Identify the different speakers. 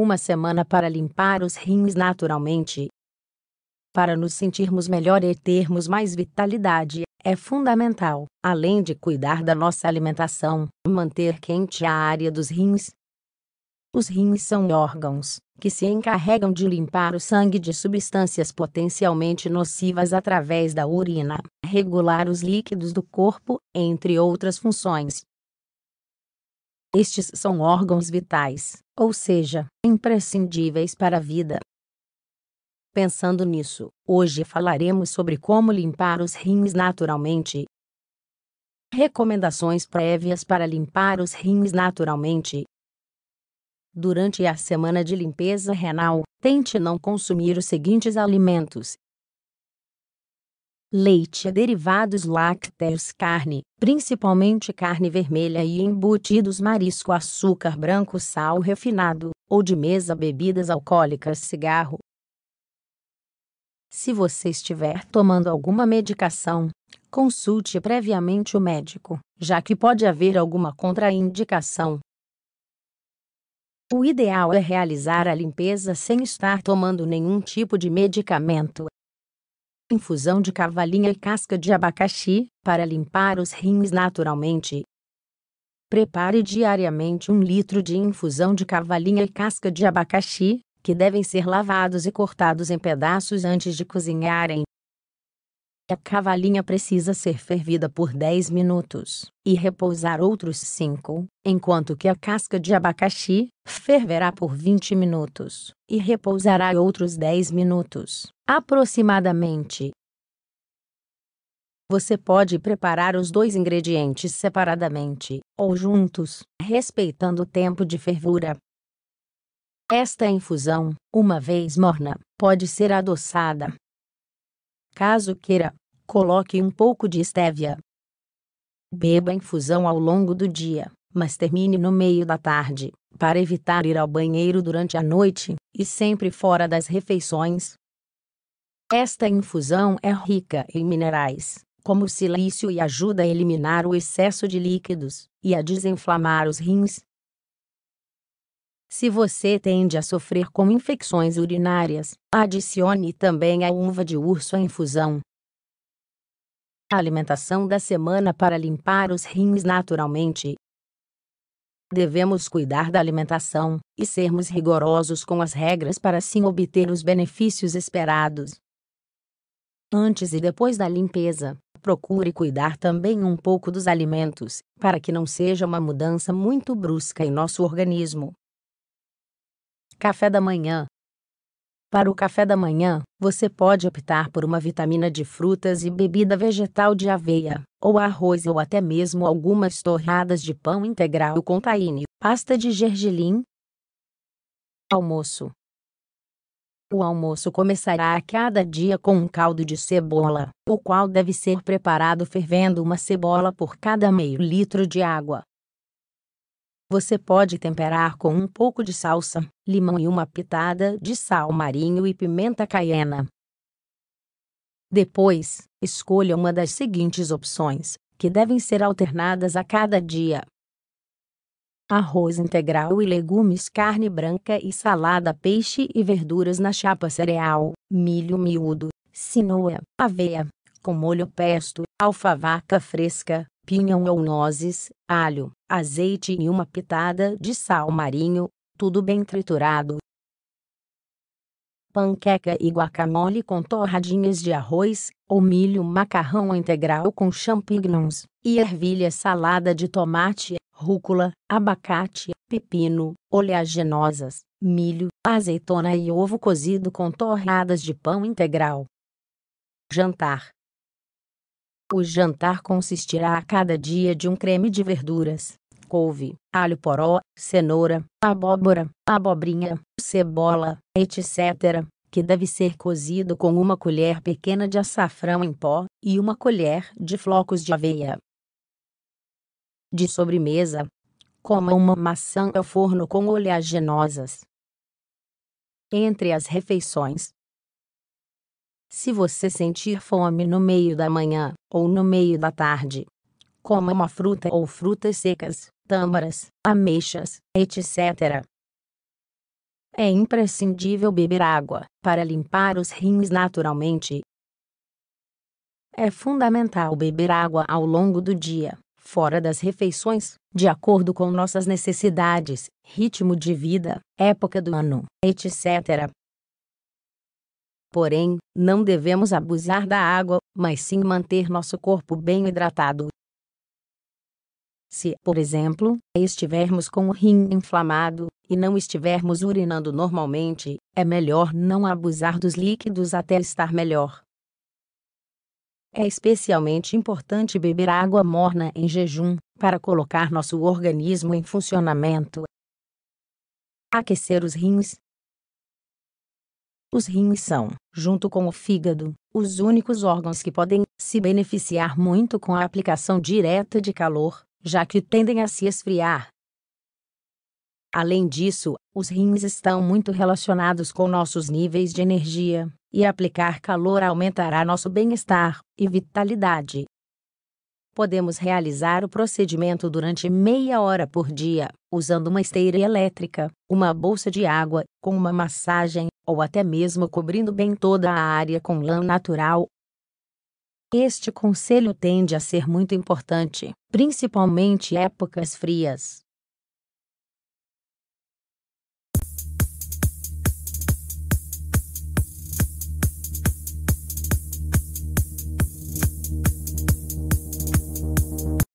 Speaker 1: Uma semana para limpar os rins naturalmente. Para nos sentirmos melhor e termos mais vitalidade, é fundamental, além de cuidar da nossa alimentação, manter quente a área dos rins. Os rins são órgãos que se encarregam de limpar o sangue de substâncias potencialmente nocivas através da urina, regular os líquidos do corpo, entre outras funções. Estes são órgãos vitais, ou seja, imprescindíveis para a vida. Pensando nisso, hoje falaremos sobre como limpar os rins naturalmente. Recomendações prévias para limpar os rins naturalmente. Durante a semana de limpeza renal, tente não consumir os seguintes alimentos: Leite e derivados lácteos, carne, principalmente carne vermelha e embutidos, marisco, açúcar branco, sal refinado, ou de mesa, bebidas alcoólicas, cigarro. Se você estiver tomando alguma medicação, consulte previamente o médico, já que pode haver alguma contraindicação. O ideal é realizar a limpeza sem estar tomando nenhum tipo de medicamento. Infusão de cavalinha e casca de abacaxi, para limpar os rins naturalmente. Prepare diariamente um litro de infusão de cavalinha e casca de abacaxi, que devem ser lavados e cortados em pedaços antes de cozinharem. A cavalinha precisa ser fervida por 10 minutos e repousar outros 5, enquanto que a casca de abacaxi ferverá por 20 minutos e repousará outros 10 minutos, aproximadamente. Você pode preparar os dois ingredientes separadamente ou juntos, respeitando o tempo de fervura. Esta infusão, uma vez morna, pode ser adoçada Caso queira, coloque um pouco de estévia. Beba a infusão ao longo do dia, mas termine no meio da tarde, para evitar ir ao banheiro durante a noite e sempre fora das refeições. Esta infusão é rica em minerais, como o silício e ajuda a eliminar o excesso de líquidos e a desinflamar os rins. Se você tende a sofrer com infecções urinárias, adicione também a uva de urso à infusão. A alimentação da semana para limpar os rins naturalmente. Devemos cuidar da alimentação e sermos rigorosos com as regras para assim obter os benefícios esperados. Antes e depois da limpeza, procure cuidar também um pouco dos alimentos, para que não seja uma mudança muito brusca em nosso organismo. Café da manhã. Para o café da manhã, você pode optar por uma vitamina de frutas e bebida vegetal de aveia, ou arroz ou até mesmo algumas torradas de pão integral com tahine, pasta de gergelim. Almoço. O almoço começará a cada dia com um caldo de cebola, o qual deve ser preparado fervendo uma cebola por cada meio litro de água. Você pode temperar com um pouco de salsa, limão e uma pitada de sal marinho e pimenta caiena. Depois, escolha uma das seguintes opções, que devem ser alternadas a cada dia: arroz integral e legumes, carne branca e salada, peixe e verduras na chapa cereal, milho miúdo, sinoa, aveia, com molho pesto, alfavaca fresca, pinhão ou nozes, alho, azeite e uma pitada de sal marinho, tudo bem triturado. Panqueca e guacamole com torradinhas de arroz, ou milho macarrão integral com champignons, e ervilha salada de tomate, rúcula, abacate, pepino, oleaginosas, milho, azeitona e ovo cozido com torradas de pão integral. Jantar o jantar consistirá a cada dia de um creme de verduras, couve, alho poró, cenoura, abóbora, abobrinha, cebola, etc., que deve ser cozido com uma colher pequena de açafrão em pó e uma colher de flocos de aveia. De sobremesa, coma uma maçã ao forno com oleaginosas. Entre as refeições, se você sentir fome no meio da manhã ou no meio da tarde, coma uma fruta ou frutas secas, tâmaras, ameixas, etc. É imprescindível beber água para limpar os rins naturalmente. É fundamental beber água ao longo do dia, fora das refeições, de acordo com nossas necessidades, ritmo de vida, época do ano, etc. Porém, não devemos abusar da água, mas sim manter nosso corpo bem hidratado. Se, por exemplo, estivermos com o rim inflamado e não estivermos urinando normalmente, é melhor não abusar dos líquidos até estar melhor. É especialmente importante beber água morna em jejum para colocar nosso organismo em funcionamento. Aquecer os rins os rins são, junto com o fígado, os únicos órgãos que podem se beneficiar muito com a aplicação direta de calor, já que tendem a se esfriar. Além disso, os rins estão muito relacionados com nossos níveis de energia, e aplicar calor aumentará nosso bem-estar e vitalidade. Podemos realizar o procedimento durante meia hora por dia, usando uma esteira elétrica, uma bolsa de água, com uma massagem ou até mesmo cobrindo bem toda a área com lã natural. Este conselho tende a ser muito importante, principalmente em épocas frias.